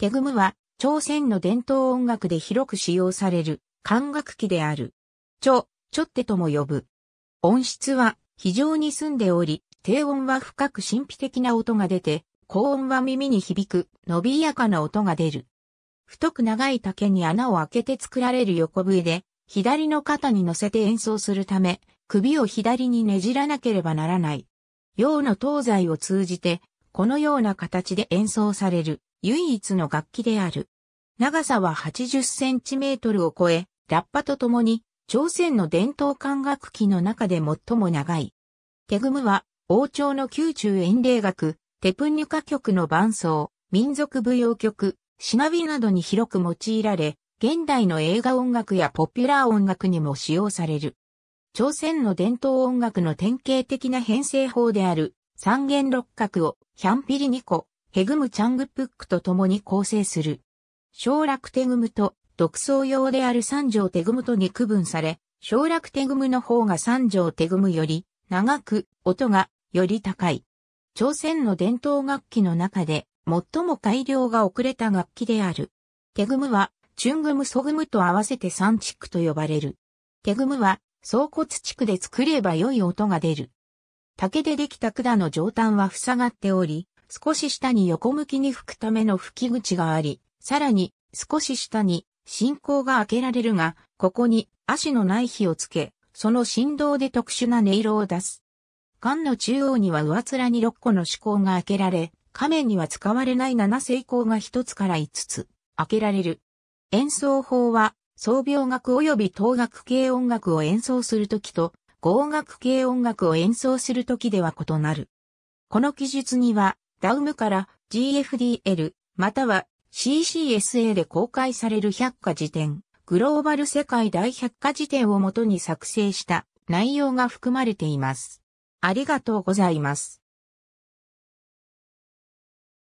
ゲグムは、朝鮮の伝統音楽で広く使用される、管楽器である。超ょ、ちょってとも呼ぶ。音質は非常に澄んでおり、低音は深く神秘的な音が出て、高音は耳に響く、伸びやかな音が出る。太く長い竹に穴を開けて作られる横笛で、左の肩に乗せて演奏するため、首を左にねじらなければならない。用の東西を通じて、このような形で演奏される。唯一の楽器である。長さは80センチメートルを超え、ラッパとともに、朝鮮の伝統管楽器の中で最も長い。テグムは、王朝の宮中演礼楽、テプンニュカ曲の伴奏、民族舞踊曲、シナビなどに広く用いられ、現代の映画音楽やポピュラー音楽にも使用される。朝鮮の伝統音楽の典型的な編成法である、三弦六角を、ヒャンピリ二個、ヘグム・チャングプックと共に構成する。省楽テグムと独創用である三条テグムとに区分され、省楽テグムの方が三条テグムより長く、音がより高い。朝鮮の伝統楽器の中で最も改良が遅れた楽器である。テグムはチュングムソグムと合わせて三チックと呼ばれる。テグムは総骨地区で作れば良い音が出る。竹でできた管の上端は塞がっており、少し下に横向きに吹くための吹き口があり、さらに少し下に進行が開けられるが、ここに足のない火をつけ、その振動で特殊な音色を出す。缶の中央には上面に6個の指向が開けられ、仮面には使われない7成功が1つから5つ開けられる。演奏法は、奏描学及び等楽系音楽を演奏するときと、合楽系音楽を演奏するときでは異なる。この記述には、ダウムから GFDL、または CCSA で公開される百科事典、グローバル世界大百科事典をもとに作成した内容が含まれています。ありがとうございます。